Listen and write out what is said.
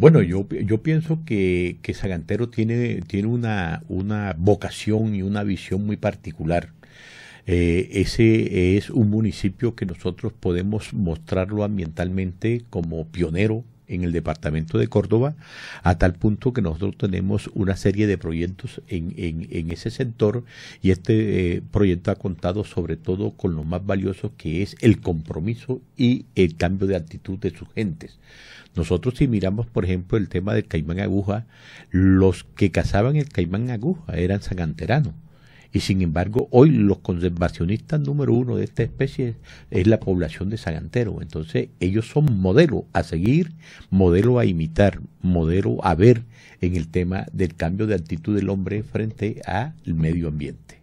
Bueno, yo, yo pienso que, que Sagantero tiene, tiene una, una vocación y una visión muy particular. Eh, ese es un municipio que nosotros podemos mostrarlo ambientalmente como pionero en el departamento de Córdoba, a tal punto que nosotros tenemos una serie de proyectos en, en, ese sector y este eh, proyecto ha contado sobre todo con lo más valioso que es el compromiso y el cambio de actitud de sus gentes. Nosotros si miramos, por ejemplo, el tema del caimán aguja, los que cazaban el caimán aguja eran santeranos y sin embargo, hoy los conservacionistas número uno de esta especie es, la población de zagantero. Entonces, ellos son modelo a seguir, modelo a imitar, modelo a ver en el tema del cambio de actitud del hombre frente al medio ambiente.